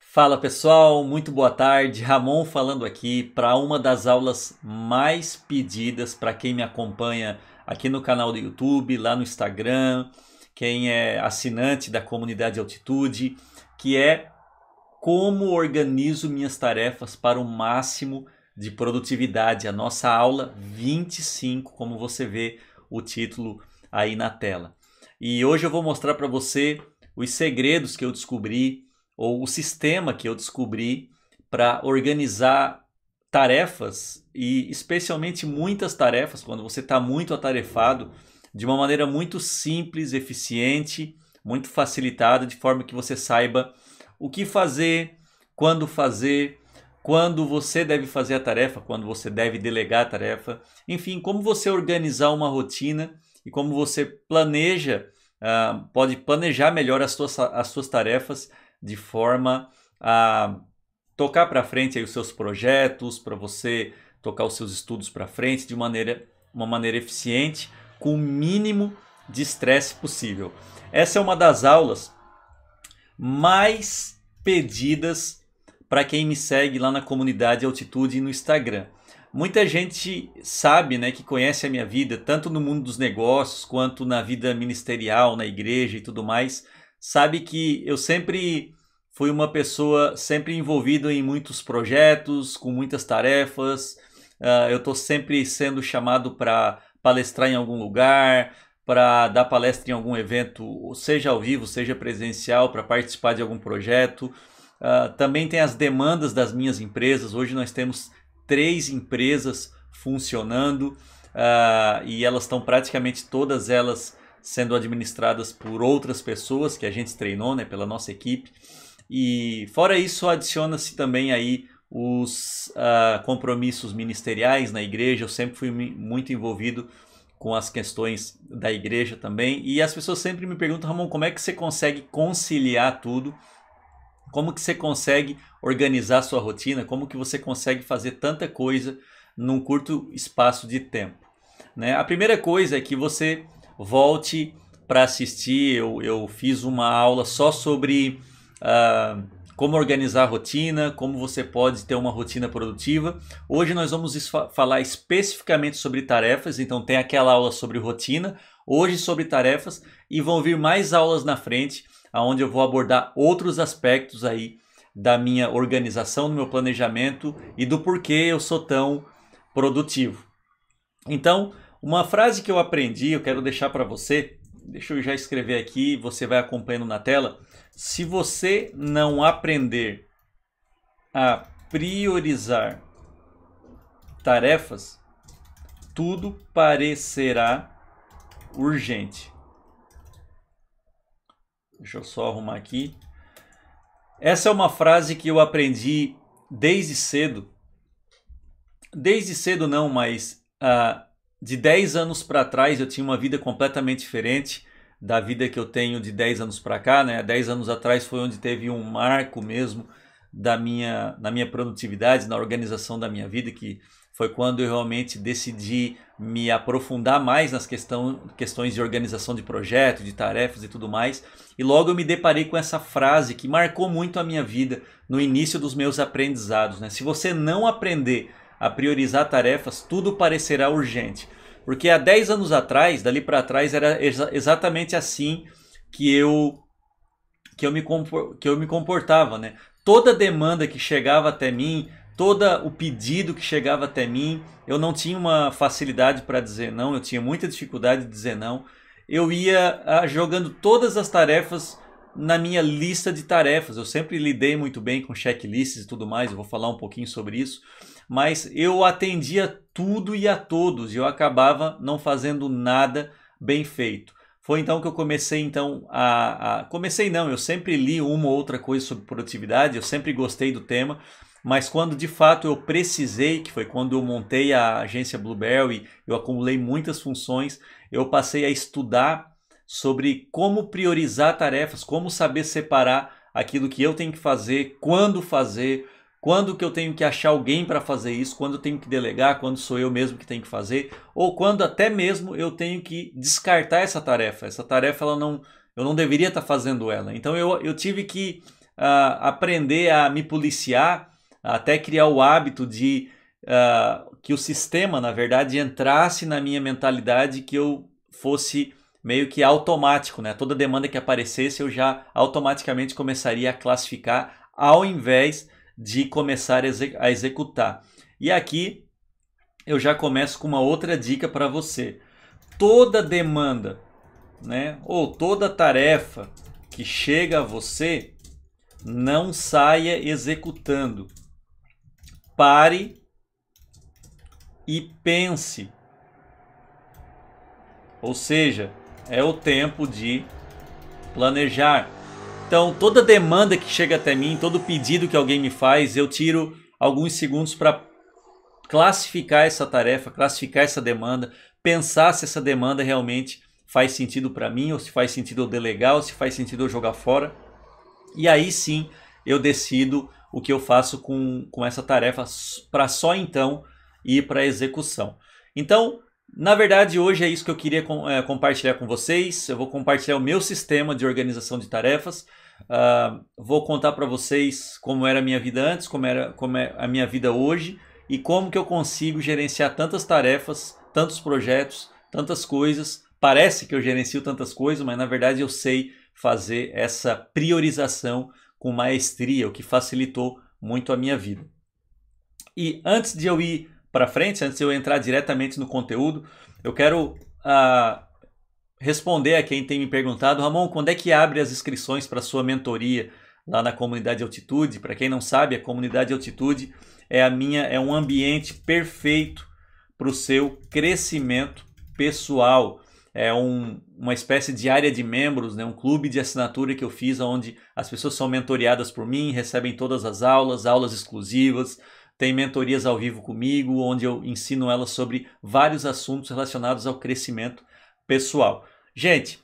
Fala pessoal, muito boa tarde. Ramon falando aqui para uma das aulas mais pedidas para quem me acompanha aqui no canal do YouTube, lá no Instagram, quem é assinante da comunidade Altitude, que é como organizo minhas tarefas para o máximo de produtividade. A nossa aula 25, como você vê o título aí na tela. E hoje eu vou mostrar para você os segredos que eu descobri ou o sistema que eu descobri para organizar tarefas e especialmente muitas tarefas quando você está muito atarefado de uma maneira muito simples, eficiente, muito facilitada, de forma que você saiba o que fazer, quando fazer, quando você deve fazer a tarefa, quando você deve delegar a tarefa, enfim, como você organizar uma rotina e como você planeja, uh, pode planejar melhor as suas, as suas tarefas de forma a tocar para frente aí os seus projetos, para você tocar os seus estudos para frente de maneira, uma maneira eficiente, com o mínimo de estresse possível. Essa é uma das aulas mais pedidas para quem me segue lá na comunidade Altitude e no Instagram. Muita gente sabe, né, que conhece a minha vida, tanto no mundo dos negócios quanto na vida ministerial, na igreja e tudo mais, sabe que eu sempre fui uma pessoa sempre envolvida em muitos projetos, com muitas tarefas. Uh, eu estou sempre sendo chamado para palestrar em algum lugar, para dar palestra em algum evento, seja ao vivo, seja presencial, para participar de algum projeto. Uh, também tem as demandas das minhas empresas. Hoje nós temos três empresas funcionando uh, e elas estão praticamente todas elas sendo administradas por outras pessoas que a gente treinou, né, pela nossa equipe. E fora isso, adiciona-se também aí os uh, compromissos ministeriais na igreja. Eu sempre fui muito envolvido com as questões da igreja também. E as pessoas sempre me perguntam, Ramon, como é que você consegue conciliar tudo? Como que você consegue organizar sua rotina? Como que você consegue fazer tanta coisa num curto espaço de tempo? Né? A primeira coisa é que você volte para assistir. Eu, eu fiz uma aula só sobre uh, como organizar a rotina, como você pode ter uma rotina produtiva. Hoje nós vamos falar especificamente sobre tarefas, então tem aquela aula sobre rotina, hoje sobre tarefas e vão vir mais aulas na frente onde eu vou abordar outros aspectos aí da minha organização, do meu planejamento e do porquê eu sou tão produtivo. Então, uma frase que eu aprendi, eu quero deixar para você, deixa eu já escrever aqui, você vai acompanhando na tela. Se você não aprender a priorizar tarefas, tudo parecerá urgente. Deixa eu só arrumar aqui. Essa é uma frase que eu aprendi desde cedo. Desde cedo não, mas ah, de 10 anos para trás eu tinha uma vida completamente diferente da vida que eu tenho de 10 anos para cá, né? 10 anos atrás foi onde teve um marco mesmo da minha, na minha produtividade, na organização da minha vida que foi quando eu realmente decidi me aprofundar mais nas questão, questões de organização de projeto, de tarefas e tudo mais. E logo eu me deparei com essa frase que marcou muito a minha vida no início dos meus aprendizados. Né? Se você não aprender a priorizar tarefas, tudo parecerá urgente. Porque há 10 anos atrás, dali para trás, era exa exatamente assim que eu, que, eu me que eu me comportava. Né? Toda demanda que chegava até mim todo o pedido que chegava até mim, eu não tinha uma facilidade para dizer não, eu tinha muita dificuldade de dizer não. Eu ia ah, jogando todas as tarefas na minha lista de tarefas. Eu sempre lidei muito bem com checklists e tudo mais, eu vou falar um pouquinho sobre isso, mas eu atendia tudo e a todos e eu acabava não fazendo nada bem feito. Foi então que eu comecei então a, a comecei não, eu sempre li uma ou outra coisa sobre produtividade, eu sempre gostei do tema, mas quando de fato eu precisei, que foi quando eu montei a agência Bluebell e eu acumulei muitas funções, eu passei a estudar sobre como priorizar tarefas, como saber separar aquilo que eu tenho que fazer, quando fazer, quando que eu tenho que achar alguém para fazer isso, quando eu tenho que delegar, quando sou eu mesmo que tenho que fazer, ou quando até mesmo eu tenho que descartar essa tarefa. Essa tarefa ela não, eu não deveria estar tá fazendo ela. Então eu, eu tive que uh, aprender a me policiar até criar o hábito de uh, que o sistema, na verdade, entrasse na minha mentalidade que eu fosse meio que automático, né? Toda demanda que aparecesse eu já automaticamente começaria a classificar ao invés de começar a executar. E aqui eu já começo com uma outra dica para você. Toda demanda, né, ou toda tarefa que chega a você, não saia executando pare e pense. Ou seja, é o tempo de planejar. Então, toda demanda que chega até mim, todo pedido que alguém me faz, eu tiro alguns segundos para classificar essa tarefa, classificar essa demanda, pensar se essa demanda realmente faz sentido para mim, ou se faz sentido eu delegar, ou se faz sentido eu jogar fora. E aí sim eu decido o que eu faço com, com essa tarefa para só então ir para execução. Então, na verdade, hoje é isso que eu queria é, compartilhar com vocês. Eu vou compartilhar o meu sistema de organização de tarefas. Uh, vou contar para vocês como era a minha vida antes, como, era, como é a minha vida hoje e como que eu consigo gerenciar tantas tarefas, tantos projetos, tantas coisas. Parece que eu gerencio tantas coisas, mas na verdade eu sei fazer essa priorização com maestria, o que facilitou muito a minha vida. E antes de eu ir para frente, antes de eu entrar diretamente no conteúdo, eu quero uh, responder a quem tem me perguntado, Ramon, quando é que abre as inscrições para sua mentoria lá na comunidade Altitude? Para quem não sabe, a comunidade Altitude é a minha, é um ambiente perfeito para o seu crescimento pessoal é um, uma espécie de área de membros, né? um clube de assinatura que eu fiz, onde as pessoas são mentoriadas por mim, recebem todas as aulas, aulas exclusivas, tem mentorias ao vivo comigo, onde eu ensino elas sobre vários assuntos relacionados ao crescimento pessoal. Gente,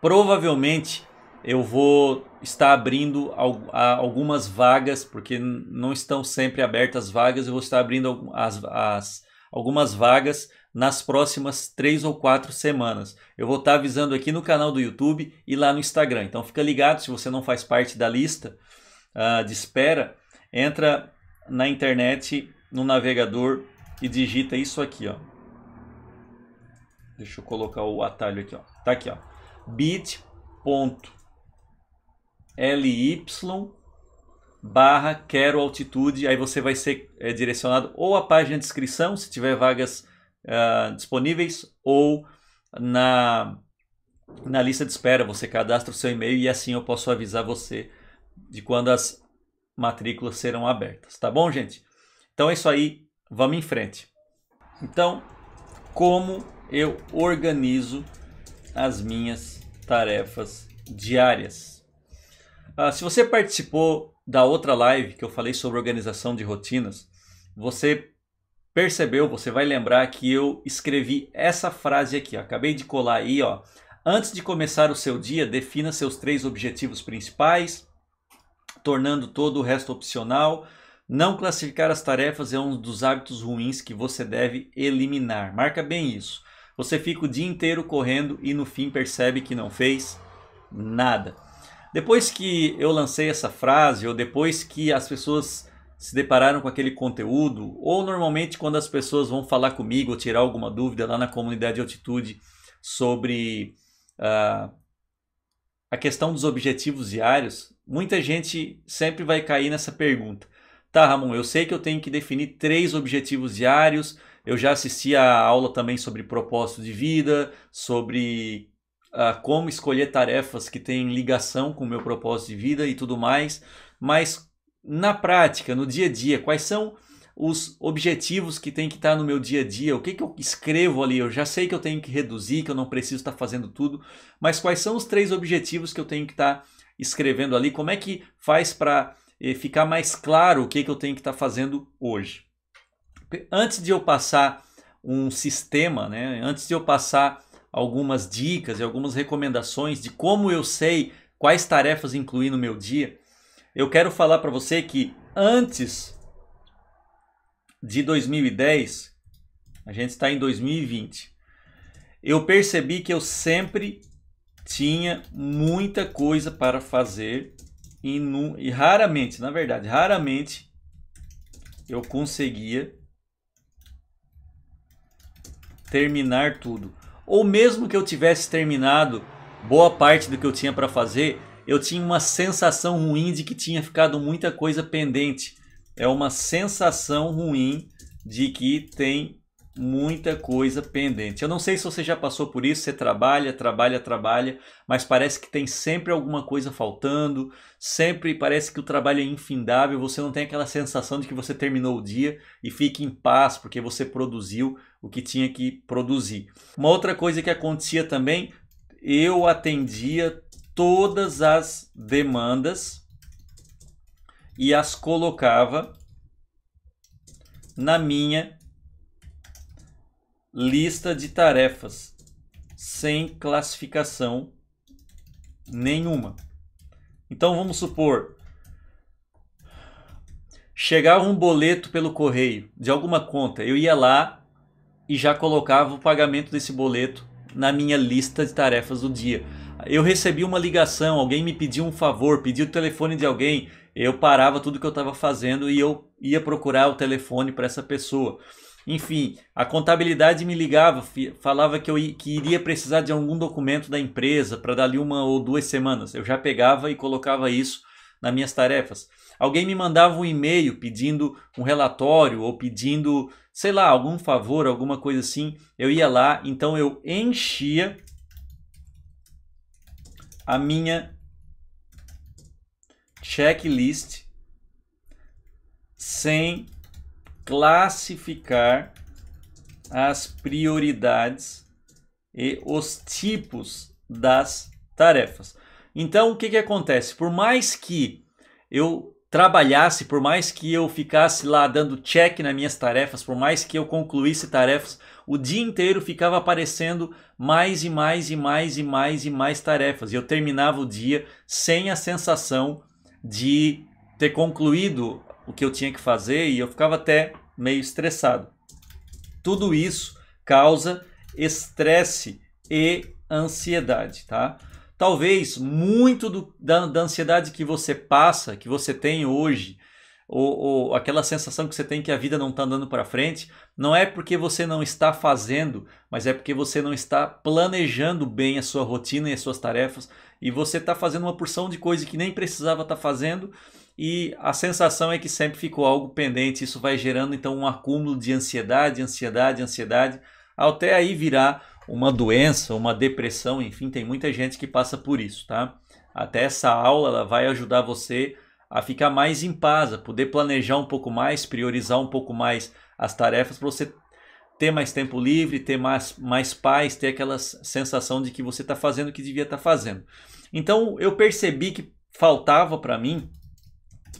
provavelmente eu vou estar abrindo algumas vagas, porque não estão sempre abertas vagas, eu vou estar abrindo as, as algumas vagas nas próximas três ou quatro semanas. Eu vou estar avisando aqui no canal do YouTube e lá no Instagram. Então fica ligado, se você não faz parte da lista uh, de espera, entra na internet, no navegador e digita isso aqui, ó. Deixa eu colocar o atalho aqui, ó. Tá aqui, ó. bit.ly barra quero altitude, aí você vai ser é, direcionado ou a página de inscrição, se tiver vagas ah, disponíveis ou na, na lista de espera. Você cadastra o seu e-mail e assim eu posso avisar você de quando as matrículas serão abertas. Tá bom, gente? Então é isso aí. Vamos em frente. Então, como eu organizo as minhas tarefas diárias? Ah, se você participou da outra live que eu falei sobre organização de rotinas, você percebeu, você vai lembrar que eu escrevi essa frase aqui, ó. acabei de colar aí, ó. Antes de começar o seu dia, defina seus três objetivos principais, tornando todo o resto opcional. Não classificar as tarefas é um dos hábitos ruins que você deve eliminar. Marca bem isso. Você fica o dia inteiro correndo e no fim percebe que não fez nada. Depois que eu lancei essa frase, ou depois que as pessoas se depararam com aquele conteúdo, ou normalmente quando as pessoas vão falar comigo ou tirar alguma dúvida lá na comunidade de altitude sobre uh, a questão dos objetivos diários, muita gente sempre vai cair nessa pergunta. Tá, Ramon, eu sei que eu tenho que definir três objetivos diários. Eu já assisti a aula também sobre propósito de vida, sobre uh, como escolher tarefas que têm ligação com o meu propósito de vida e tudo mais. Mas na prática, no dia a dia, quais são os objetivos que tem que estar tá no meu dia a dia, o que, que eu escrevo ali, eu já sei que eu tenho que reduzir, que eu não preciso estar tá fazendo tudo, mas quais são os três objetivos que eu tenho que estar tá escrevendo ali, como é que faz para eh, ficar mais claro o que, que eu tenho que estar fazendo hoje. Antes de eu passar um sistema, né, antes de eu passar algumas dicas e algumas recomendações de como eu sei quais tarefas incluir no meu dia, eu quero falar para você que antes de 2010, a gente está em 2020, eu percebi que eu sempre tinha muita coisa para fazer e, e raramente, na verdade, raramente eu conseguia terminar tudo. Ou mesmo que eu tivesse terminado boa parte do que eu tinha para fazer, eu tinha uma sensação ruim de que tinha ficado muita coisa pendente. É uma sensação ruim de que tem muita coisa pendente. Eu não sei se você já passou por isso, você trabalha, trabalha, trabalha, mas parece que tem sempre alguma coisa faltando, sempre parece que o trabalho é infindável, você não tem aquela sensação de que você terminou o dia e fica em paz porque você produziu o que tinha que produzir. Uma outra coisa que acontecia também, eu atendia todas as demandas e as colocava na minha lista de tarefas sem classificação nenhuma. Então vamos supor chegava um boleto pelo correio de alguma conta, eu ia lá e já colocava o pagamento desse boleto na minha lista de tarefas do dia eu recebi uma ligação, alguém me pediu um favor, pediu o telefone de alguém, eu parava tudo que eu estava fazendo e eu ia procurar o telefone para essa pessoa. Enfim, a contabilidade me ligava, falava que eu que iria precisar de algum documento da empresa para dali uma ou duas semanas. Eu já pegava e colocava isso nas minhas tarefas. Alguém me mandava um e-mail pedindo um relatório ou pedindo, sei lá, algum favor, alguma coisa assim. Eu ia lá, então eu enchia a minha checklist sem classificar as prioridades e os tipos das tarefas. Então, o que, que acontece? Por mais que eu trabalhasse, por mais que eu ficasse lá dando check nas minhas tarefas, por mais que eu concluísse tarefas, o dia inteiro ficava aparecendo mais e mais e mais e mais e mais tarefas. E eu terminava o dia sem a sensação de ter concluído o que eu tinha que fazer e eu ficava até meio estressado. Tudo isso causa estresse e ansiedade, tá? Talvez muito do, da, da ansiedade que você passa, que você tem hoje, ou, ou aquela sensação que você tem que a vida não está andando para frente, não é porque você não está fazendo, mas é porque você não está planejando bem a sua rotina e as suas tarefas e você está fazendo uma porção de coisa que nem precisava estar tá fazendo e a sensação é que sempre ficou algo pendente. Isso vai gerando então um acúmulo de ansiedade, ansiedade, ansiedade, até aí virar uma doença, uma depressão, enfim, tem muita gente que passa por isso, tá? Até essa aula ela vai ajudar você a ficar mais em paz, a poder planejar um pouco mais, priorizar um pouco mais as tarefas para você ter mais tempo livre, ter mais, mais paz, ter aquela sensação de que você está fazendo o que devia estar tá fazendo. Então eu percebi que faltava para mim,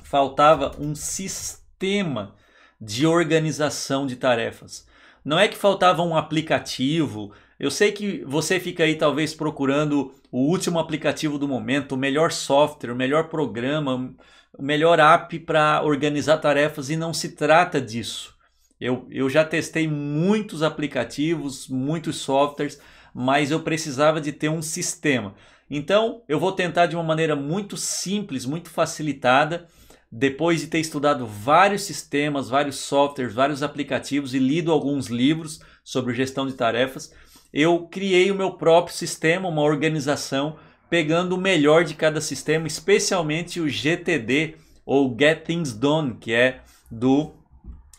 faltava um sistema de organização de tarefas. Não é que faltava um aplicativo. Eu sei que você fica aí talvez procurando o último aplicativo do momento, o melhor software, o melhor programa, o melhor app para organizar tarefas e não se trata disso. Eu, eu já testei muitos aplicativos, muitos softwares, mas eu precisava de ter um sistema. Então, eu vou tentar de uma maneira muito simples, muito facilitada, depois de ter estudado vários sistemas, vários softwares, vários aplicativos e lido alguns livros sobre gestão de tarefas, eu criei o meu próprio sistema, uma organização pegando o melhor de cada sistema, especialmente o GTD ou Get Things Done, que é do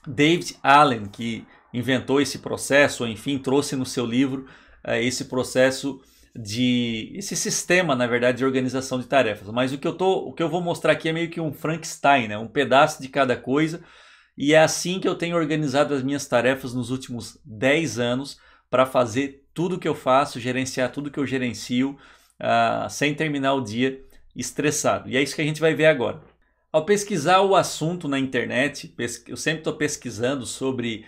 David Allen, que inventou esse processo, ou enfim, trouxe no seu livro uh, esse processo de esse sistema, na verdade, de organização de tarefas. Mas o que eu tô, o que eu vou mostrar aqui é meio que um Frankenstein, né? um pedaço de cada coisa. E é assim que eu tenho organizado as minhas tarefas nos últimos 10 anos para fazer tudo que eu faço, gerenciar tudo que eu gerencio ah, sem terminar o dia estressado. E é isso que a gente vai ver agora. Ao pesquisar o assunto na internet, eu sempre estou pesquisando sobre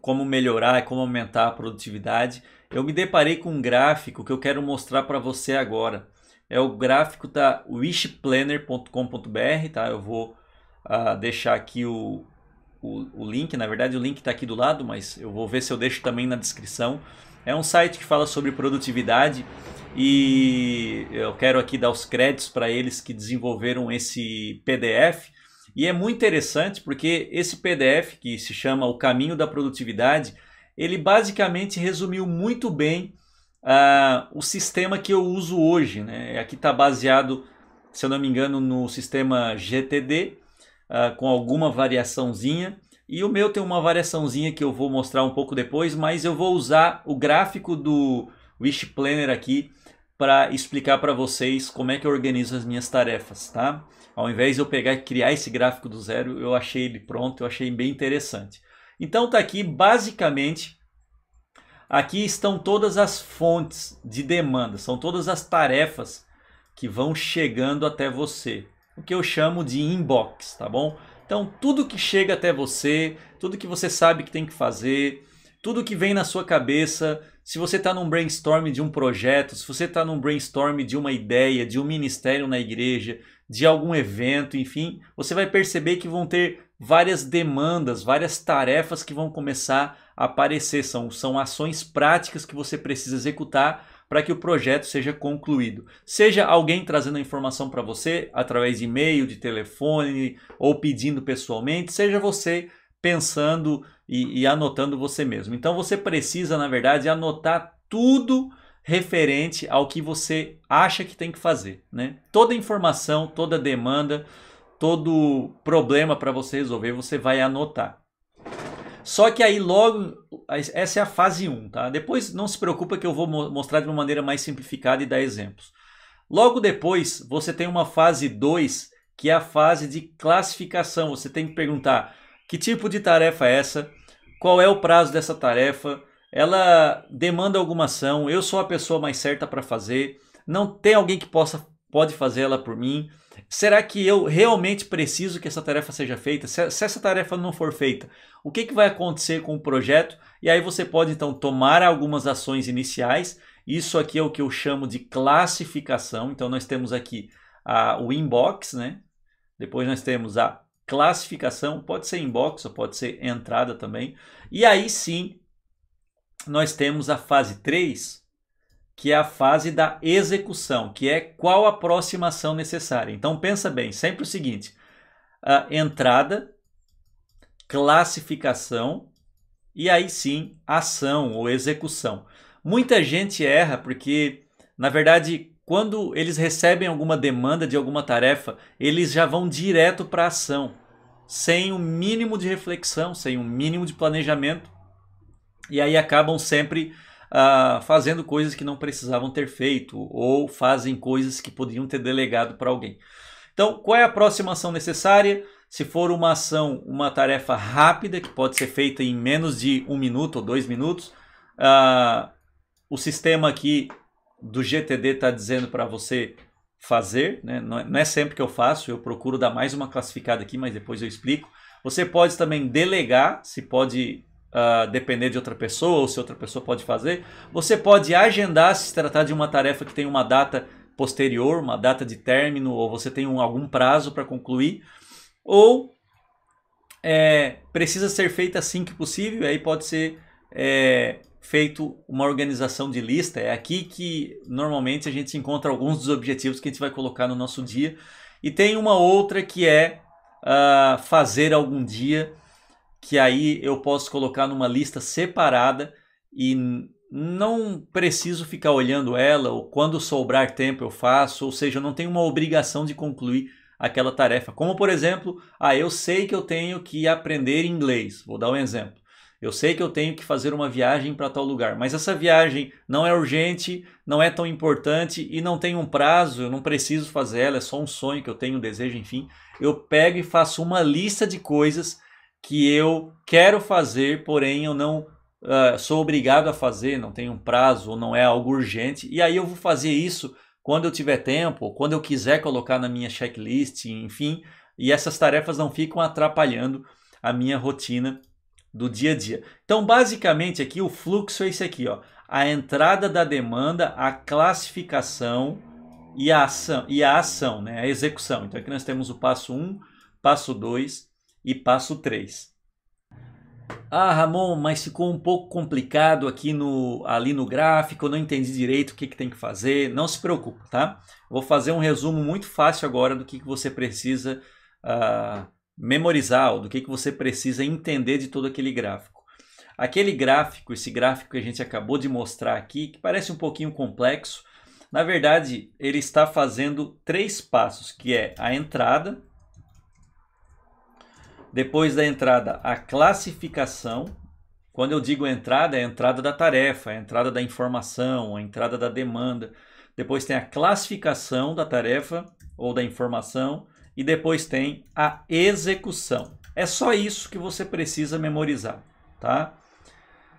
como melhorar, como aumentar a produtividade. Eu me deparei com um gráfico que eu quero mostrar para você agora. É o gráfico da wishplanner.com.br, tá? Eu vou ah, deixar aqui o, o, o, link. Na verdade, o link está aqui do lado, mas eu vou ver se eu deixo também na descrição. É um site que fala sobre produtividade e eu quero aqui dar os créditos para eles que desenvolveram esse PDF. E é muito interessante porque esse PDF, que se chama O Caminho da Produtividade, ele basicamente resumiu muito bem uh, o sistema que eu uso hoje. Né? Aqui está baseado, se eu não me engano, no sistema GTD, uh, ah, com alguma variaçãozinha. E o meu tem uma variaçãozinha que eu vou mostrar um pouco depois, mas eu vou usar o gráfico do Wish Planner aqui para explicar para vocês como é que eu organizo as minhas tarefas, tá? Ao invés de eu pegar e criar esse gráfico do zero, eu achei ele pronto, eu achei bem interessante. Então tá aqui basicamente aqui estão todas as fontes de demanda, são todas as tarefas que vão chegando até você, o que eu chamo de inbox, tá bom? Então tudo que chega até você, tudo que você sabe que tem que fazer, tudo que vem na sua cabeça, se você está num brainstorm de um projeto, se você está num brainstorm de uma ideia, de um ministério na igreja, de algum evento, enfim, você vai perceber que vão ter várias demandas, várias tarefas que vão começar a aparecer. São, são ações práticas que você precisa executar para que o projeto seja concluído. Seja alguém trazendo a informação para você através de e-mail, de telefone ou pedindo pessoalmente, seja você pensando e, e anotando você mesmo. Então você precisa, na verdade, anotar tudo referente ao que você acha que tem que fazer. Né? Toda informação, toda demanda, todo problema para você resolver, você vai anotar. Só que aí logo, essa é a fase 1, tá? Depois não se preocupa que eu vou mostrar de uma maneira mais simplificada e dar exemplos. Logo depois, você tem uma fase 2, que é a fase de classificação. Você tem que perguntar que tipo de tarefa é essa? Qual é o prazo dessa tarefa? Ela demanda alguma ação? Eu sou a pessoa mais certa para fazer? Não tem alguém que possa pode fazer ela por mim? Será que eu realmente preciso que essa tarefa seja feita? Se, se essa tarefa não for feita, o que, que vai acontecer com o projeto? E aí você pode então tomar algumas ações iniciais. Isso aqui é o que eu chamo de classificação. Então nós temos aqui a, o inbox, né? Depois nós temos a classificação, pode ser inbox ou pode ser entrada também. E aí sim, nós temos a fase 3, que é a fase da execução, que é qual a aproximação necessária. Então pensa bem, sempre o seguinte: entrada, classificação e aí sim ação ou execução. Muita gente erra porque, na verdade, quando eles recebem alguma demanda de alguma tarefa, eles já vão direto para a ação, sem o um mínimo de reflexão, sem o um mínimo de planejamento, e aí acabam sempre uh, fazendo coisas que não precisavam ter feito ou fazem coisas que poderiam ter delegado para alguém. Então, qual é a próxima ação necessária? Se for uma ação, uma tarefa rápida que pode ser feita em menos de um minuto ou dois minutos, uh, o sistema aqui do GTD está dizendo para você fazer, né? não, é, não é sempre que eu faço, eu procuro dar mais uma classificada aqui, mas depois eu explico. Você pode também delegar, se pode Uh, depender de outra pessoa ou se outra pessoa pode fazer. Você pode agendar se tratar de uma tarefa que tem uma data posterior, uma data de término, ou você tem um, algum prazo para concluir, ou é, precisa ser feita assim que possível, aí pode ser é, feito uma organização de lista. É aqui que normalmente a gente encontra alguns dos objetivos que a gente vai colocar no nosso dia. E tem uma outra que é uh, fazer algum dia, que aí eu posso colocar numa lista separada e não preciso ficar olhando ela, ou quando sobrar tempo eu faço, ou seja, eu não tenho uma obrigação de concluir aquela tarefa. Como por exemplo, ah, eu sei que eu tenho que aprender inglês. Vou dar um exemplo. Eu sei que eu tenho que fazer uma viagem para tal lugar, mas essa viagem não é urgente, não é tão importante e não tem um prazo, eu não preciso fazer ela, é só um sonho que eu tenho, um desejo, enfim. Eu pego e faço uma lista de coisas que eu quero fazer, porém eu não uh, sou obrigado a fazer, não tem um prazo ou não é algo urgente, e aí eu vou fazer isso quando eu tiver tempo, quando eu quiser colocar na minha checklist, enfim, e essas tarefas não ficam atrapalhando a minha rotina do dia a dia. Então, basicamente aqui o fluxo é esse aqui, ó. A entrada da demanda, a classificação e a ação, e a ação, né? A execução. Então aqui nós temos o passo 1, passo 2 e passo 3. Ah, Ramon, mas ficou um pouco complicado aqui no, ali no gráfico, eu não entendi direito o que, que tem que fazer. Não se preocupe, tá? Vou fazer um resumo muito fácil agora do que, que você precisa uh, memorizar, do que, que você precisa entender de todo aquele gráfico. Aquele gráfico, esse gráfico que a gente acabou de mostrar aqui, que parece um pouquinho complexo, na verdade ele está fazendo três passos, que é a entrada, depois da entrada a classificação, quando eu digo entrada, é a entrada da tarefa, é a entrada da informação, a entrada da demanda. Depois tem a classificação da tarefa ou da informação e depois tem a execução. É só isso que você precisa memorizar, tá?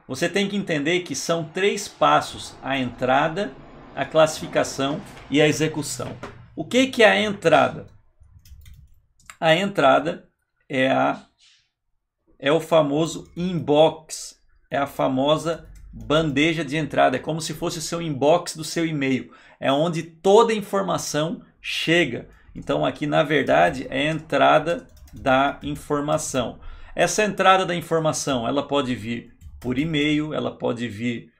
Você tem que entender que são três passos: a entrada, a classificação e a execução. O que, que é a entrada? A entrada é a é o famoso inbox, é a famosa bandeja de entrada, é como se fosse o seu inbox do seu e-mail, é onde toda a informação chega. Então aqui na verdade é a entrada da informação. Essa entrada da informação ela pode vir por e-mail, ela pode vir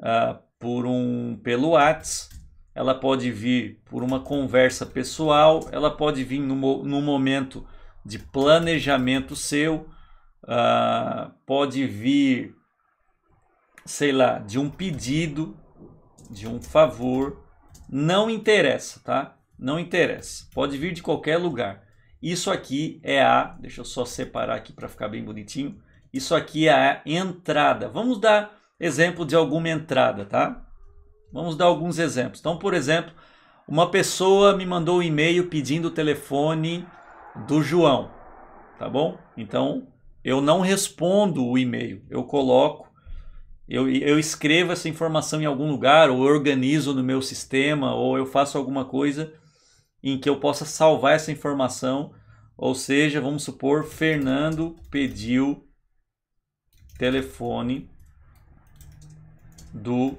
uh, por um pelo WhatsApp, ela pode vir por uma conversa pessoal, ela pode vir no, no momento de planejamento seu, uh, pode vir, sei lá, de um pedido, de um favor, não interessa, tá? Não interessa. Pode vir de qualquer lugar. Isso aqui é a, deixa eu só separar aqui para ficar bem bonitinho. Isso aqui é a entrada. Vamos dar exemplo de alguma entrada, tá? Vamos dar alguns exemplos. Então, por exemplo, uma pessoa me mandou um e-mail pedindo o telefone do João, tá bom? Então, eu não respondo o e-mail, eu coloco, eu, eu escrevo essa informação em algum lugar, ou organizo no meu sistema, ou eu faço alguma coisa em que eu possa salvar essa informação. Ou seja, vamos supor, Fernando pediu telefone do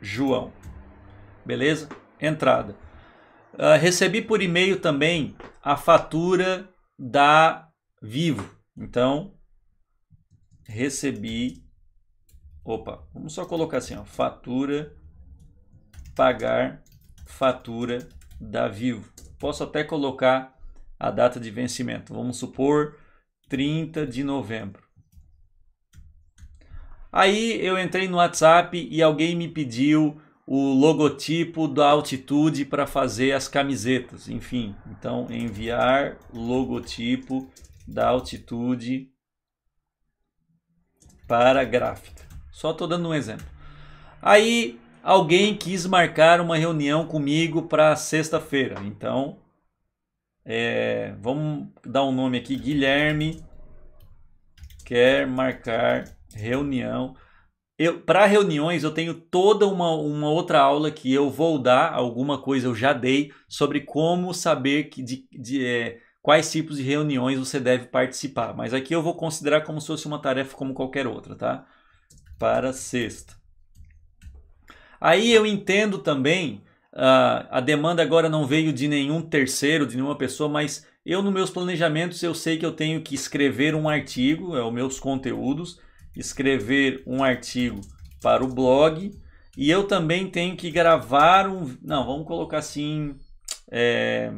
João. Beleza? Entrada. Uh, recebi por e-mail também a fatura da Vivo. Então, recebi. Opa, vamos só colocar assim: ó, fatura, pagar fatura da Vivo posso até colocar a data de vencimento. Vamos supor 30 de novembro. Aí eu entrei no WhatsApp e alguém me pediu o logotipo da altitude para fazer as camisetas. Enfim, então enviar logotipo da altitude para gráfica. Só estou dando um exemplo. Aí alguém quis marcar uma reunião comigo para sexta-feira. Então, é, vamos dar um nome aqui. Guilherme quer marcar reunião. Para reuniões, eu tenho toda uma, uma outra aula que eu vou dar, alguma coisa eu já dei, sobre como saber que de, de é, quais tipos de reuniões você deve participar. Mas aqui eu vou considerar como se fosse uma tarefa como qualquer outra, tá? Para sexta. Aí eu entendo também, uh, a demanda agora não veio de nenhum terceiro, de nenhuma pessoa, mas eu nos meus planejamentos eu sei que eu tenho que escrever um artigo, é os meus conteúdos, escrever um artigo para o blog e eu também tenho que gravar um, não, vamos colocar assim, é,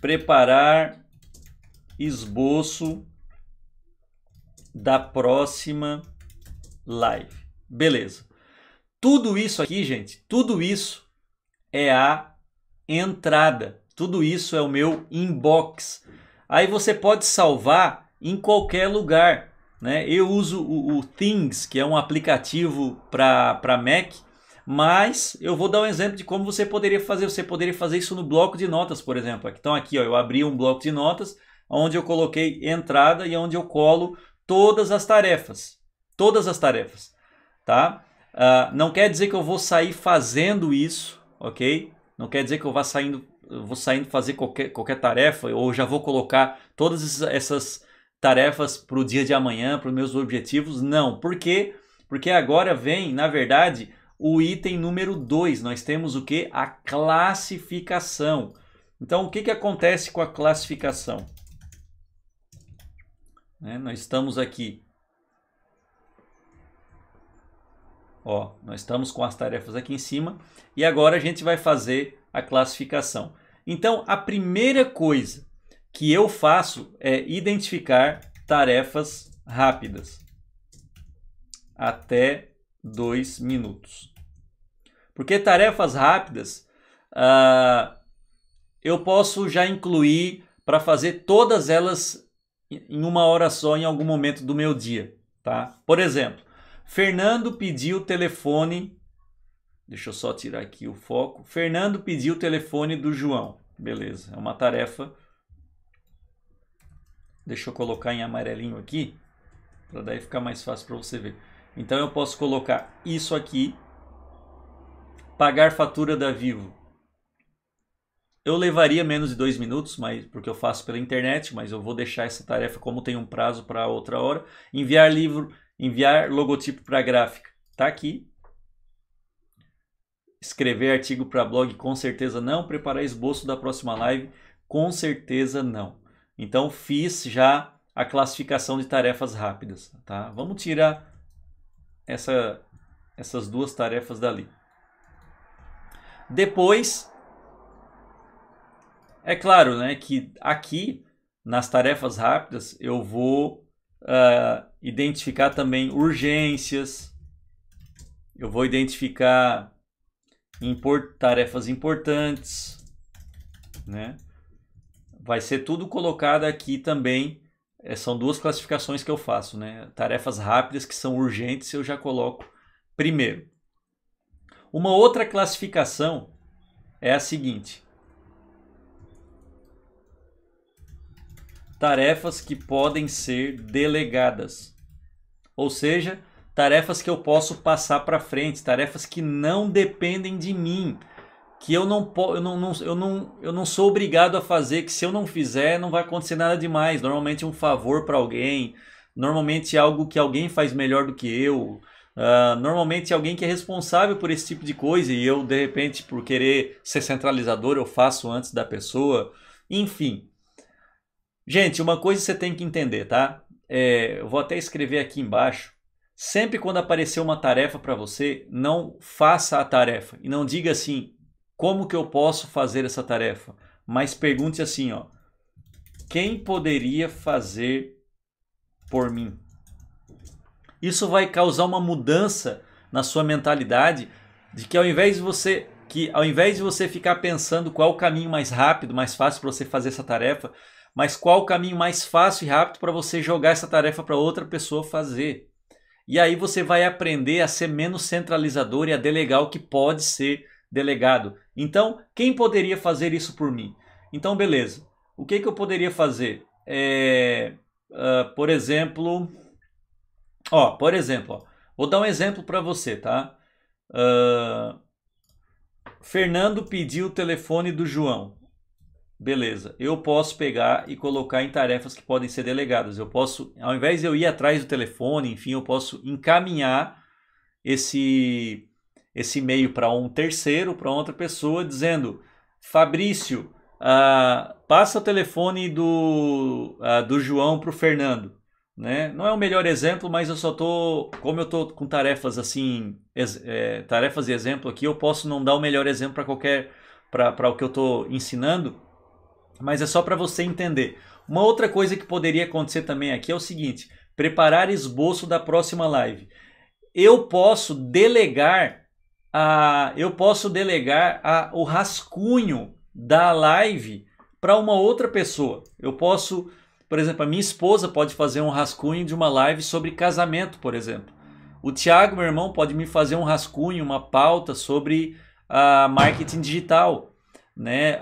preparar esboço da próxima live. Beleza. Tudo isso aqui, gente, tudo isso é a entrada. Tudo isso é o meu inbox. Aí você pode salvar em qualquer lugar. Né? Eu uso o, o Things, que é um aplicativo para Mac, mas eu vou dar um exemplo de como você poderia fazer. Você poderia fazer isso no bloco de notas, por exemplo. Então aqui ó, eu abri um bloco de notas, onde eu coloquei entrada e onde eu colo todas as tarefas. Todas as tarefas. Tá? Uh, não quer dizer que eu vou sair fazendo isso, ok? Não quer dizer que eu vá saindo, eu vou saindo fazer qualquer, qualquer tarefa ou já vou colocar todas essas tarefas para o dia de amanhã, para os meus objetivos. Não, por quê? Porque agora vem, na verdade, o item número 2. Nós temos o que? A classificação. Então, o que, que acontece com a classificação? Né? Nós estamos aqui Ó, nós estamos com as tarefas aqui em cima e agora a gente vai fazer a classificação. Então, a primeira coisa que eu faço é identificar tarefas rápidas até dois minutos. Porque tarefas rápidas uh, eu posso já incluir para fazer todas elas em uma hora só em algum momento do meu dia. Tá? Por exemplo, Fernando pediu o telefone. Deixa eu só tirar aqui o foco. Fernando pediu o telefone do João. Beleza, é uma tarefa. Deixa eu colocar em amarelinho aqui, para daí ficar mais fácil para você ver. Então eu posso colocar isso aqui, pagar fatura da Vivo. Eu levaria menos de dois minutos, mas porque eu faço pela internet, mas eu vou deixar essa tarefa como tem um prazo para outra hora. Enviar livro, Enviar logotipo para gráfica. Tá aqui. Escrever artigo para blog, com certeza não. Preparar esboço da próxima live, com certeza não. Então, fiz já a classificação de tarefas rápidas, tá? Vamos tirar essa, essas duas tarefas dali. Depois, é claro, né, que aqui nas tarefas rápidas eu vou uh, identificar também urgências, eu vou identificar import, tarefas importantes, né? Vai ser tudo colocado aqui também. É, são duas classificações que eu faço, né? Tarefas rápidas que são urgentes eu já coloco primeiro. Uma outra classificação é a seguinte: tarefas que podem ser delegadas. Ou seja, tarefas que eu posso passar para frente, tarefas que não dependem de mim, que eu não, eu, não, não, eu, não, eu não sou obrigado a fazer, que se eu não fizer não vai acontecer nada demais. Normalmente um favor para alguém, normalmente algo que alguém faz melhor do que eu, Uh, normalmente alguém que é responsável por esse tipo de coisa e eu, de repente, por querer ser centralizador, eu faço antes da pessoa. Enfim, Gente, uma coisa você tem que entender, tá? É, eu vou até escrever aqui embaixo. Sempre quando aparecer uma tarefa para você, não faça a tarefa e não diga assim: como que eu posso fazer essa tarefa? Mas pergunte assim, ó: quem poderia fazer por mim? Isso vai causar uma mudança na sua mentalidade de que ao invés de você que ao invés de você ficar pensando qual o caminho mais rápido, mais fácil para você fazer essa tarefa, mas qual o caminho mais fácil e rápido para você jogar essa tarefa para outra pessoa fazer? E aí você vai aprender a ser menos centralizador e a delegar o que pode ser delegado. Então, quem poderia fazer isso por mim? Então, beleza. O que, que eu poderia fazer? É, uh, por exemplo, ó, por exemplo, ó, vou dar um exemplo para você, tá? Uh, Fernando pediu o telefone do João. Beleza, eu posso pegar e colocar em tarefas que podem ser delegadas. Eu posso, ao invés de eu ir atrás do telefone, enfim, eu posso encaminhar esse esse e-mail para um terceiro, para outra pessoa, dizendo: Fabrício, ah, passa o telefone do, ah, do João para o Fernando. Né? Não é o melhor exemplo, mas eu só tô, como eu tô com tarefas assim, é, tarefas de exemplo aqui, eu posso não dar o melhor exemplo para qualquer para o que eu estou ensinando, mas é só para você entender. Uma outra coisa que poderia acontecer também aqui é o seguinte: preparar esboço da próxima live. Eu posso delegar a, eu posso delegar a, o rascunho da live para uma outra pessoa. Eu posso, por exemplo, a minha esposa pode fazer um rascunho de uma live sobre casamento, por exemplo. O Tiago, meu irmão, pode me fazer um rascunho, uma pauta sobre a ah, marketing digital né?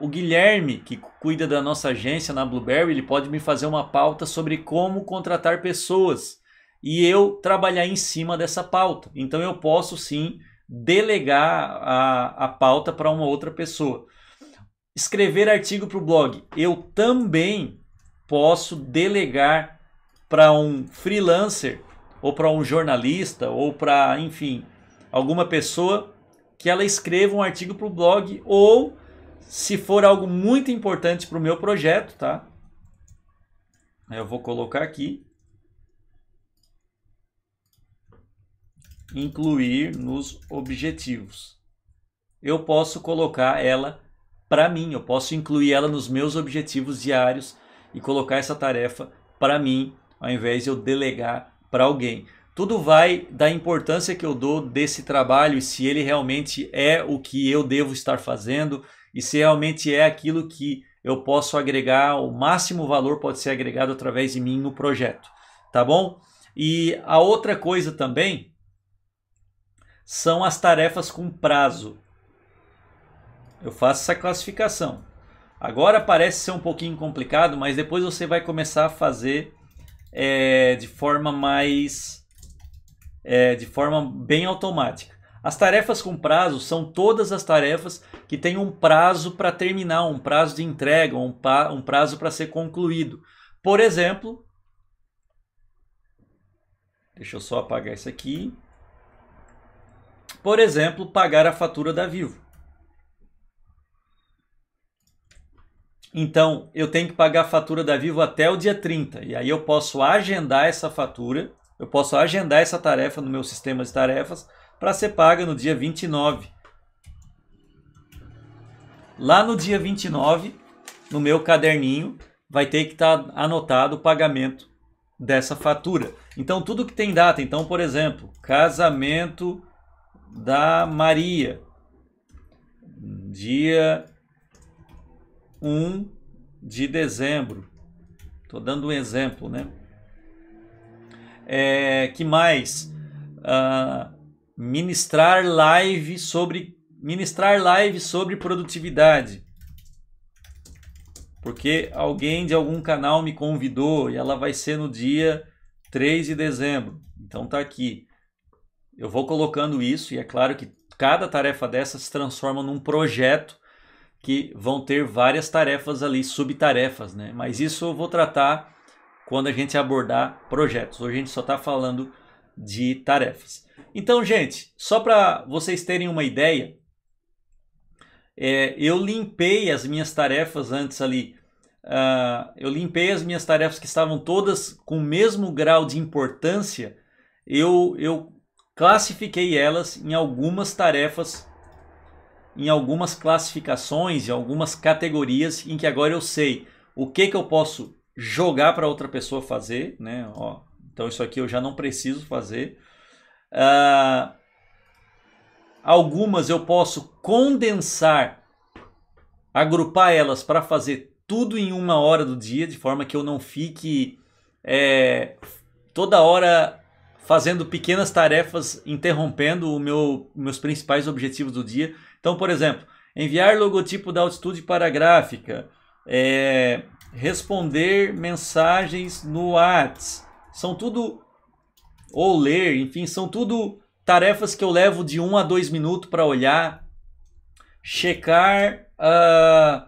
o Guilherme, que cuida da nossa agência na Blueberry, ele pode me fazer uma pauta sobre como contratar pessoas e eu trabalhar em cima dessa pauta. Então eu posso sim delegar a, a pauta para uma outra pessoa. Escrever artigo para o blog, eu também posso delegar para um freelancer ou para um jornalista ou para, enfim, alguma pessoa que ela escreva um artigo para o blog ou, se for algo muito importante para o meu projeto, tá? Eu vou colocar aqui. Incluir nos objetivos. Eu posso colocar ela para mim, eu posso incluir ela nos meus objetivos diários e colocar essa tarefa para mim, ao invés de eu delegar para alguém. Tudo vai da importância que eu dou desse trabalho e se ele realmente é o que eu devo estar fazendo e se realmente é aquilo que eu posso agregar, o máximo valor pode ser agregado através de mim no projeto, tá bom? E a outra coisa também são as tarefas com prazo. Eu faço essa classificação. Agora parece ser um pouquinho complicado, mas depois você vai começar a fazer é, de forma mais é, de forma bem automática. As tarefas com prazo são todas as tarefas que têm um prazo para terminar, um prazo de entrega, um, um prazo para ser concluído. Por exemplo, deixa eu só apagar isso aqui. Por exemplo, pagar a fatura da Vivo. Então, eu tenho que pagar a fatura da Vivo até o dia 30. E aí eu posso agendar essa fatura eu posso agendar essa tarefa no meu sistema de tarefas para ser paga no dia 29. Lá no dia 29, no meu caderninho, vai ter que estar tá anotado o pagamento dessa fatura. Então, tudo que tem data. Então, por exemplo, casamento da Maria, dia 1 de dezembro. Estou dando um exemplo, né? É, que mais? Uh, ministrar live sobre ministrar live sobre produtividade. Porque alguém de algum canal me convidou e ela vai ser no dia 3 de dezembro. Então tá aqui. Eu vou colocando isso e é claro que cada tarefa dessa se transforma num projeto que vão ter várias tarefas ali, subtarefas, né? Mas isso eu vou tratar quando a gente abordar projetos. Hoje a gente só está falando de tarefas. Então, gente, só para vocês terem uma ideia, é, eu limpei as minhas tarefas antes ali. Uh, eu limpei as minhas tarefas que estavam todas com o mesmo grau de importância. Eu, eu classifiquei elas em algumas tarefas, em algumas classificações, em algumas categorias, em que agora eu sei o que, que eu posso jogar para outra pessoa fazer, né? Ó, então isso aqui eu já não preciso fazer. Uh, algumas eu posso condensar, agrupar elas para fazer tudo em uma hora do dia, de forma que eu não fique é, toda hora fazendo pequenas tarefas, interrompendo o meu, meus principais objetivos do dia. Então, por exemplo, enviar logotipo da altitude para a gráfica, é, responder mensagens no Whats. São tudo ou ler, enfim, são tudo tarefas que eu levo de um a dois minutos para olhar, checar, uh,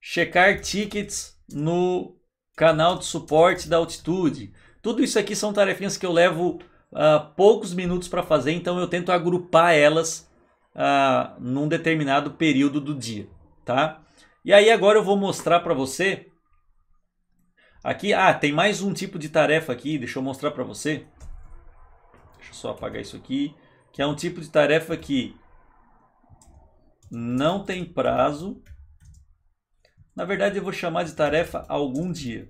checar tickets no canal de suporte da altitude. Tudo isso aqui são tarefinhas que eu levo uh, poucos minutos para fazer, então eu tento agrupar elas uh, num determinado período do dia, tá? E aí agora eu vou mostrar para você Aqui, ah, tem mais um tipo de tarefa aqui, deixa eu mostrar para você. Deixa eu só apagar isso aqui, que é um tipo de tarefa que não tem prazo. Na verdade, eu vou chamar de tarefa algum dia.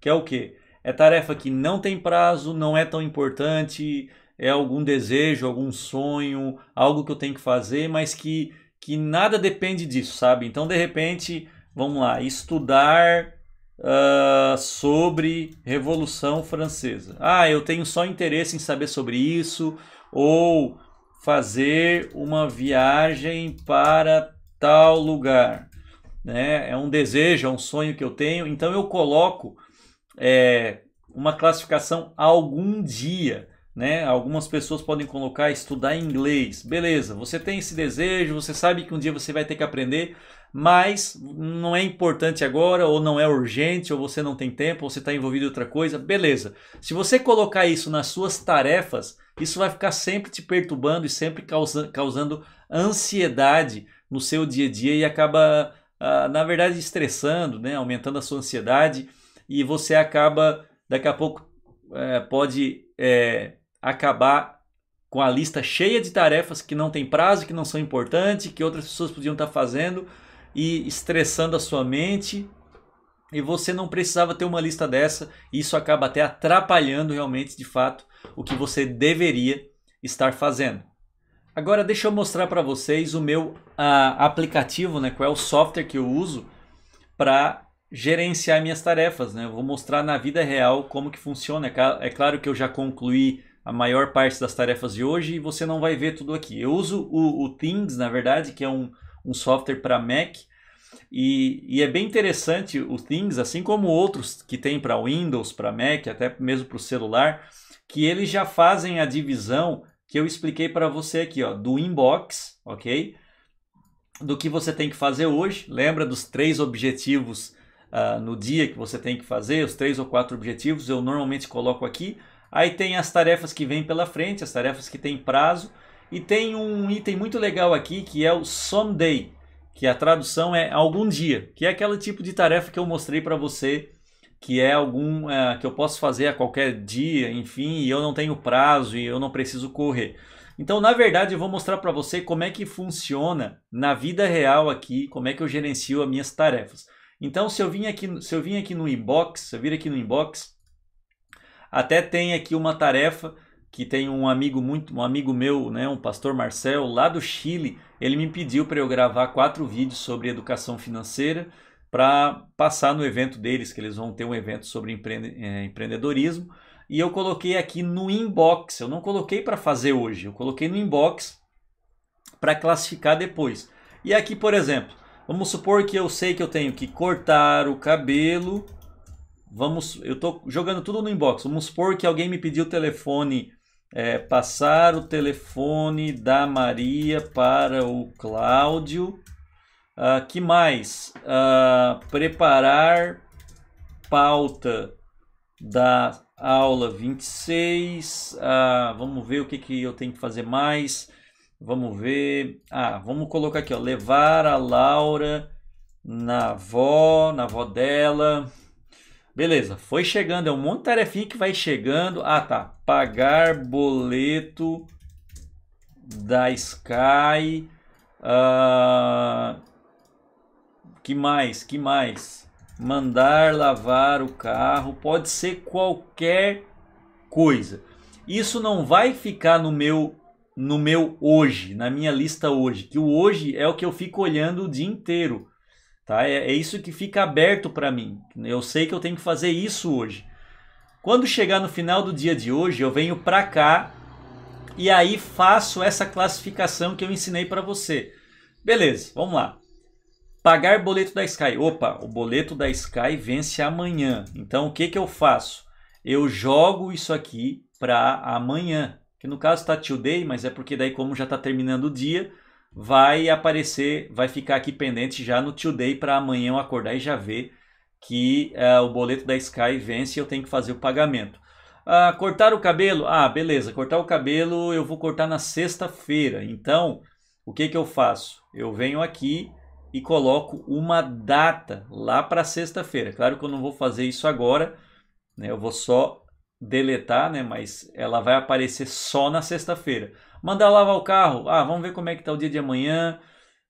Que é o quê? É tarefa que não tem prazo, não é tão importante, é algum desejo, algum sonho, algo que eu tenho que fazer, mas que, que nada depende disso, sabe? Então, de repente, vamos lá, estudar uh, sobre Revolução Francesa. Ah, eu tenho só interesse em saber sobre isso, ou fazer uma viagem para tal lugar. Né? É um desejo, é um sonho que eu tenho, então eu coloco é, uma classificação algum dia. Né? Algumas pessoas podem colocar estudar inglês. Beleza, você tem esse desejo, você sabe que um dia você vai ter que aprender, mas não é importante agora, ou não é urgente, ou você não tem tempo, ou você está envolvido em outra coisa, beleza. Se você colocar isso nas suas tarefas, isso vai ficar sempre te perturbando e sempre causa, causando ansiedade no seu dia a dia e acaba, ah, na verdade, estressando, né? aumentando a sua ansiedade e você acaba, daqui a pouco, é, pode é, acabar com a lista cheia de tarefas que não tem prazo, que não são importantes, que outras pessoas podiam estar tá fazendo e estressando a sua mente. E você não precisava ter uma lista dessa, isso acaba até atrapalhando realmente, de fato, o que você deveria estar fazendo. Agora deixa eu mostrar para vocês o meu aplicativo, né, qual é o software que eu uso para gerenciar minhas tarefas, né? Eu vou mostrar na vida real como que funciona. É, é claro que eu já concluí a maior parte das tarefas de hoje e você não vai ver tudo aqui. Eu uso o, o Things, na verdade, que é um, um software para Mac e, e, é bem interessante o Things, assim como outros que tem para Windows, para Mac, até mesmo para o celular, que eles já fazem a divisão que eu expliquei para você aqui, ó, do inbox, ok? Do que você tem que fazer hoje. Lembra dos três objetivos uh, no dia que você tem que fazer, os três ou quatro objetivos, eu normalmente coloco aqui. Aí tem as tarefas que vêm pela frente, as tarefas que têm prazo. E tem um item muito legal aqui que é o Someday, que a tradução é algum dia, que é aquele tipo de tarefa que eu mostrei para você, que é algum é, que eu posso fazer a qualquer dia, enfim, e eu não tenho prazo e eu não preciso correr. Então, na verdade, eu vou mostrar para você como é que funciona na vida real aqui, como é que eu gerencio as minhas tarefas. Então, se eu vim aqui, se eu vim aqui no inbox, se eu vir aqui no inbox, até tem aqui uma tarefa que tem um amigo muito, um amigo meu, né, um pastor Marcel, lá do Chile, ele me pediu para eu gravar quatro vídeos sobre educação financeira para passar no evento deles, que eles vão ter um evento sobre empre é, empreendedorismo. E eu coloquei aqui no inbox, eu não coloquei para fazer hoje, eu coloquei no inbox para classificar depois. E aqui, por exemplo, vamos supor que eu sei que eu tenho que cortar o cabelo. Vamos, eu estou jogando tudo no inbox. Vamos supor que alguém me pediu o telefone é, passar o telefone da Maria para o Cláudio. Uh, que mais? Uh, preparar pauta da aula 26. Uh, ah, vamos ver o que, que eu tenho que fazer mais. Vamos ver. Ah, vamos colocar aqui, ó. Levar a Laura na avó, na avó dela. Beleza, foi chegando, é um monte de tarefinha que vai chegando. Ah, tá. Pagar boleto da Sky. Uh, que mais? Que mais? Mandar lavar o carro. Pode ser qualquer coisa. Isso não vai ficar no meu no meu hoje, na minha lista hoje, que o hoje é o que eu fico olhando o dia inteiro. Tá? É, é isso que fica aberto para mim. Eu sei que eu tenho que fazer isso hoje. Quando chegar no final do dia de hoje, eu venho para cá e aí faço essa classificação que eu ensinei para você. Beleza, vamos lá. Pagar boleto da Sky. Opa, o boleto da Sky vence amanhã. Então o que, que eu faço? Eu jogo isso aqui para amanhã. Que no caso está till mas é porque daí como já está terminando o dia, vai aparecer, vai ficar aqui pendente já no today para amanhã eu acordar e já ver que eh, o boleto da Sky vence e eu tenho que fazer o pagamento. Ah, cortar o cabelo? Ah, beleza, cortar o cabelo eu vou cortar na sexta-feira. Então, o que, que eu faço? Eu venho aqui e coloco uma data lá para sexta-feira. Claro que eu não vou fazer isso agora, né? eu vou só deletar, né? mas ela vai aparecer só na sexta-feira. Mandar lavar o carro. Ah, vamos ver como é que tá o dia de amanhã.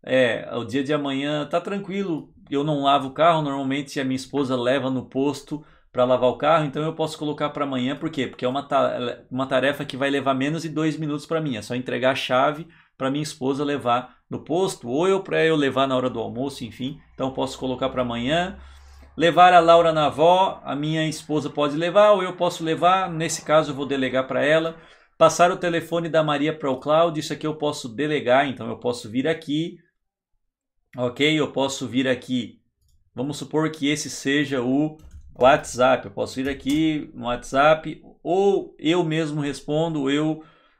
É, o dia de amanhã tá tranquilo. Eu não lavo o carro, normalmente a minha esposa leva no posto para lavar o carro, então eu posso colocar para amanhã, por quê? Porque é uma, ta é, uma tarefa que vai levar menos de dois minutos para mim, é só entregar a chave para minha esposa levar no posto, ou eu para eu levar na hora do almoço, enfim, então posso colocar para amanhã. Levar a Laura na avó, a minha esposa pode levar, ou eu posso levar, nesse caso eu vou delegar para ela. Passar o telefone da Maria para o Cláudio, isso aqui eu posso delegar, então eu posso vir aqui, ok? Eu posso vir aqui, vamos supor que esse seja o WhatsApp, eu posso vir aqui no WhatsApp, ou eu mesmo respondo, eu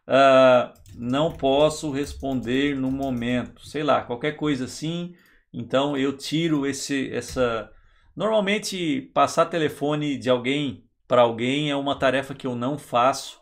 uh, não posso responder no momento, sei lá, qualquer coisa assim, então eu tiro esse, essa... Normalmente, passar telefone de alguém para alguém é uma tarefa que eu não faço,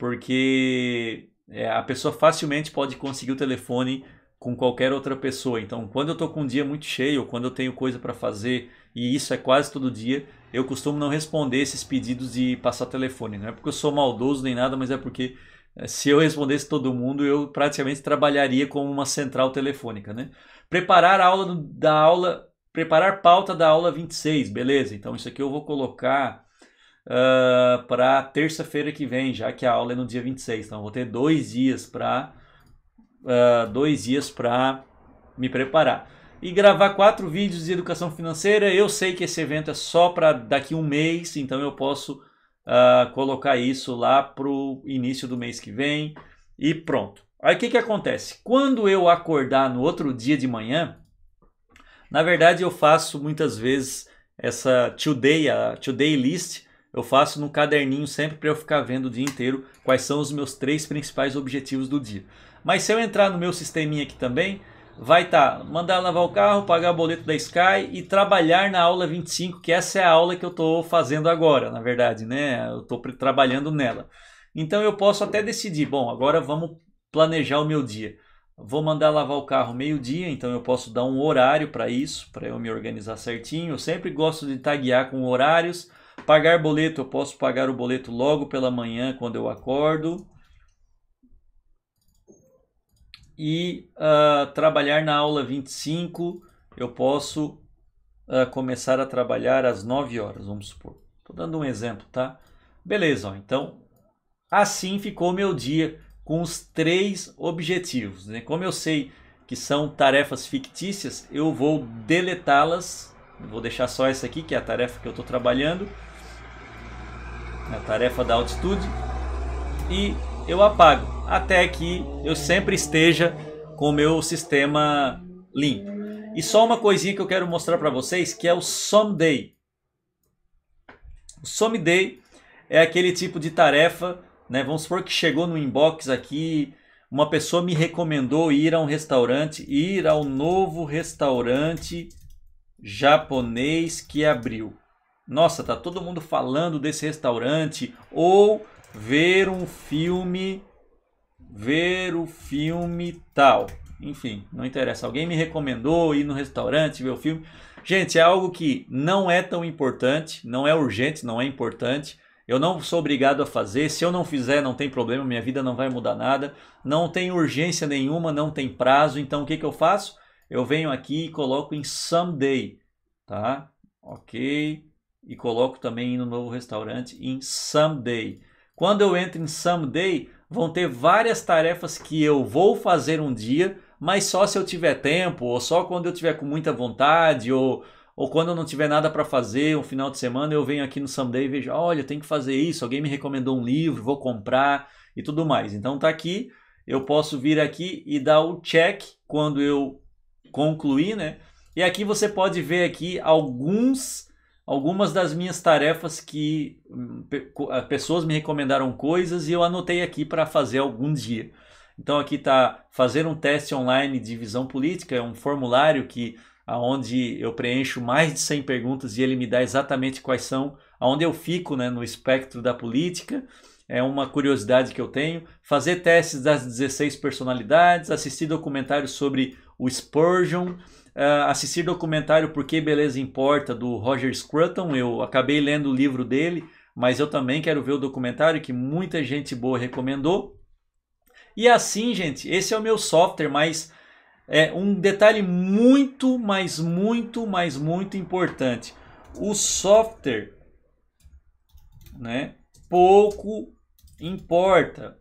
porque é, a pessoa facilmente pode conseguir o telefone com qualquer outra pessoa. Então, quando eu estou com um dia muito cheio, quando eu tenho coisa para fazer, e isso é quase todo dia, eu costumo não responder esses pedidos de passar telefone. Não é porque eu sou maldoso nem nada, mas é porque é, se eu respondesse todo mundo, eu praticamente trabalharia como uma central telefônica. Né? Preparar a aula da aula, preparar pauta da aula 26, beleza. Então, isso aqui eu vou colocar uh, ah, para terça-feira que vem, já que a aula é no dia 26. Então, vou ter dois dias para uh, ah, dois dias para me preparar. E gravar quatro vídeos de educação financeira. Eu sei que esse evento é só para daqui um mês, então eu posso uh, colocar isso lá para o início do mês que vem e pronto. Aí o que, que acontece? Quando eu acordar no outro dia de manhã, na verdade eu faço muitas vezes essa today, a today list, eu faço num caderninho sempre para eu ficar vendo o dia inteiro quais são os meus três principais objetivos do dia. Mas se eu entrar no meu sisteminha aqui também, vai estar tá, mandar lavar o carro, pagar o boleto da Sky e trabalhar na aula 25, que essa é a aula que eu estou fazendo agora, na verdade, né? Eu estou trabalhando nela. Então eu posso até decidir, bom, agora vamos planejar o meu dia. Vou mandar lavar o carro meio-dia, então eu posso dar um horário para isso, para eu me organizar certinho. Eu sempre gosto de taguear com horários Pagar boleto, eu posso pagar o boleto logo pela manhã quando eu acordo. E uh, trabalhar na aula 25, eu posso uh, começar a trabalhar às 9 horas, vamos supor. Estou dando um exemplo, tá? Beleza, ó, então assim ficou meu dia com os três objetivos. Né? Como eu sei que são tarefas fictícias, eu vou deletá-las. Vou deixar só essa aqui, que é a tarefa que eu estou trabalhando na tarefa da altitude e eu apago até que eu sempre esteja com o meu sistema limpo. E só uma coisinha que eu quero mostrar para vocês que é o Someday. O Someday é aquele tipo de tarefa, né? Vamos supor que chegou no inbox aqui, uma pessoa me recomendou ir a um restaurante, ir ao novo restaurante japonês que abriu nossa, tá todo mundo falando desse restaurante, ou ver um filme, ver o filme tal. Enfim, não interessa. Alguém me recomendou ir no restaurante, ver o filme. Gente, é algo que não é tão importante, não é urgente, não é importante. Eu não sou obrigado a fazer. Se eu não fizer, não tem problema, minha vida não vai mudar nada. Não tem urgência nenhuma, não tem prazo. Então o que, que eu faço? Eu venho aqui e coloco em someday, tá? Ok. E coloco também no novo restaurante em someday. Quando eu entro em someday, vão ter várias tarefas que eu vou fazer um dia, mas só se eu tiver tempo, ou só quando eu tiver com muita vontade, ou, ou quando eu não tiver nada para fazer, um final de semana, eu venho aqui no someday e vejo, olha, tem que fazer isso, alguém me recomendou um livro, vou comprar e tudo mais. Então tá aqui, eu posso vir aqui e dar o check quando eu concluir, né? E aqui você pode ver aqui alguns algumas das minhas tarefas que hum, ah, pessoas me recomendaram coisas e eu anotei aqui para fazer algum dia. Então aqui está fazer um teste online de visão política, é um formulário que aonde eu preencho mais de 100 perguntas e ele me dá exatamente quais são, aonde eu fico né, no espectro da política. É uma curiosidade que eu tenho. Fazer testes das 16 personalidades, assistir documentários sobre o Spurgeon, uh, assistir documentário Por que Beleza Importa, do Roger Scruton. Eu acabei lendo o livro dele, mas eu também quero ver o documentário que muita gente boa recomendou. E assim, gente, esse é o meu software, mas é um detalhe muito, mas muito, mas muito importante. O software, né, pouco importa.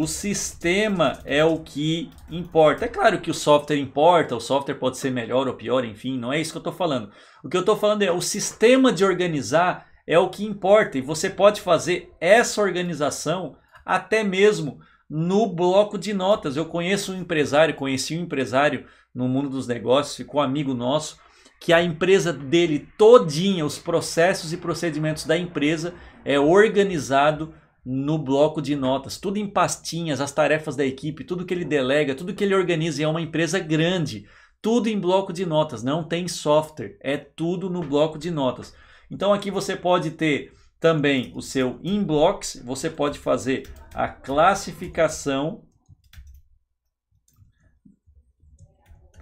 O sistema é o que importa. É claro que o software importa, o software pode ser melhor ou pior, enfim, não é isso que eu estou falando. O que eu estou falando é o sistema de organizar é o que importa e você pode fazer essa organização até mesmo no bloco de notas. Eu conheço um empresário, conheci um empresário no mundo dos negócios, ficou amigo nosso, que a empresa dele todinha, os processos e procedimentos da empresa é organizado no bloco de notas, tudo em pastinhas, as tarefas da equipe, tudo que ele delega, tudo que ele organiza, e é uma empresa grande, tudo em bloco de notas, não tem software, é tudo no bloco de notas. Então aqui você pode ter também o seu inbox, você pode fazer a classificação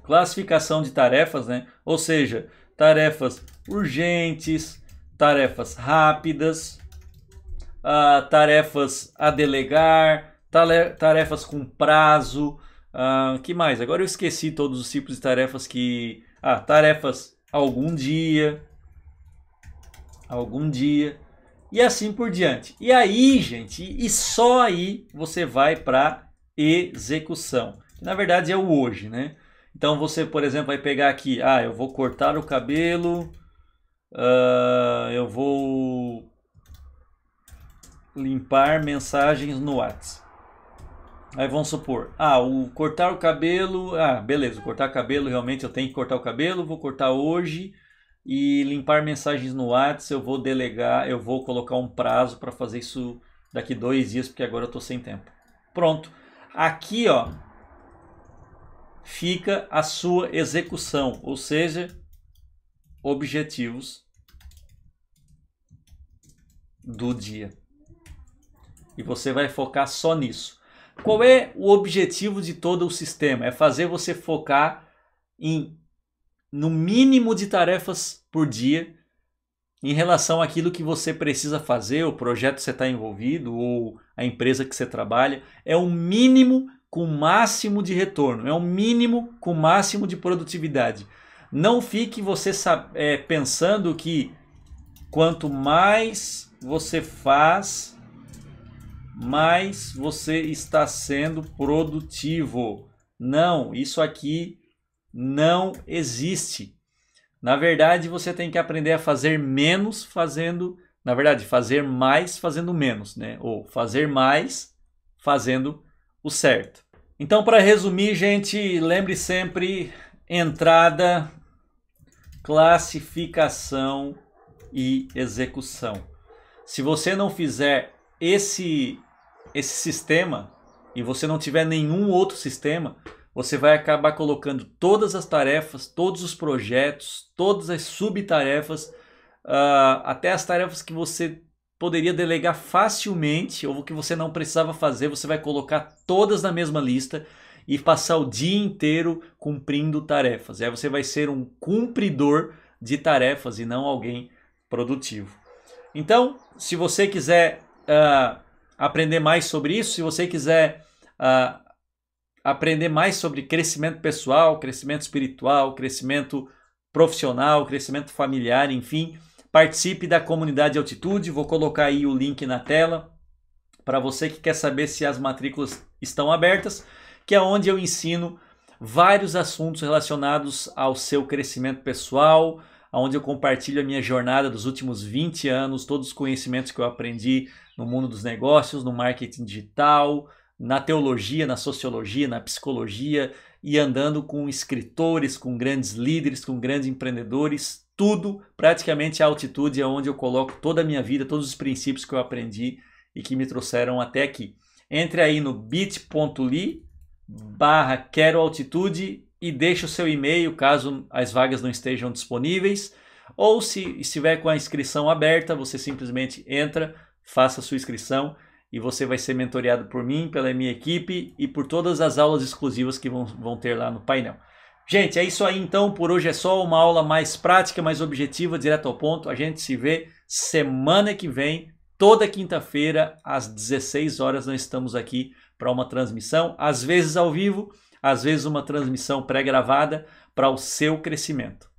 classificação de tarefas, né? Ou seja, tarefas urgentes, tarefas rápidas, uh, tarefas a delegar, tarefas com prazo. Uh, que mais? Agora eu esqueci todos os tipos de tarefas que. Ah, tarefas algum dia. Algum dia. E assim por diante. E aí, gente, e só aí você vai para execução. Que na verdade é o hoje, né? Então você, por exemplo, vai pegar aqui, ah, eu vou cortar o cabelo, uh, eu vou limpar mensagens no WhatsApp. Aí vamos supor, ah, o cortar o cabelo, ah, beleza, cortar o cabelo, realmente eu tenho que cortar o cabelo, vou cortar hoje e limpar mensagens no WhatsApp, eu vou delegar, eu vou colocar um prazo para fazer isso daqui dois dias, porque agora eu tô sem tempo. Pronto. Aqui, ó, fica a sua execução, ou seja, objetivos do dia e você vai focar só nisso. Qual é o objetivo de todo o sistema? É fazer você focar em no mínimo de tarefas por dia em relação àquilo que você precisa fazer, o projeto que você está envolvido ou a empresa que você trabalha. É o mínimo com o máximo de retorno, é o mínimo com o máximo de produtividade. Não fique você é, pensando que quanto mais você faz, mais você está sendo produtivo. Não, isso aqui não existe. Na verdade, você tem que aprender a fazer menos fazendo, na verdade, fazer mais fazendo menos, né? Ou fazer mais fazendo o certo. Então, para resumir, gente, lembre sempre entrada, classificação e execução. Se você não fizer esse esse sistema e você não tiver nenhum outro sistema, você vai acabar colocando todas as tarefas, todos os projetos, todas as subtarefas, uh, até as tarefas que você poderia delegar facilmente ou que você não precisava fazer, você vai colocar todas na mesma lista e passar o dia inteiro cumprindo tarefas. E aí você vai ser um cumpridor de tarefas e não alguém produtivo. Então, se você quiser uh, aprender mais sobre isso, se você quiser uh, aprender mais sobre crescimento pessoal, crescimento espiritual, crescimento profissional, crescimento familiar, enfim, participe da comunidade Altitude. Vou colocar aí o link na tela para você que quer saber se as matrículas estão abertas, que é onde eu ensino vários assuntos relacionados ao seu crescimento pessoal, onde eu compartilho a minha jornada dos últimos 20 anos, todos os conhecimentos que eu aprendi no mundo dos negócios, no marketing digital, na teologia, na sociologia, na psicologia e andando com escritores, com grandes líderes, com grandes empreendedores, tudo praticamente a altitude é onde eu coloco toda a minha vida, todos os princípios que eu aprendi e que me trouxeram até aqui. Entre aí no bit.ly barra quero altitude e deixe o seu e-mail caso as vagas não estejam disponíveis. Ou se estiver com a inscrição aberta, você simplesmente entra faça sua inscrição e você vai ser mentoreado por mim, pela minha equipe e por todas as aulas exclusivas que vão, vão ter lá no painel. Gente, é isso aí então. Por hoje é só uma aula mais prática, mais objetiva, direto ao ponto. A gente se vê semana que vem, toda quinta-feira, às 16 horas. Nós estamos aqui para uma transmissão, às vezes ao vivo, às vezes uma transmissão pré-gravada para o seu crescimento.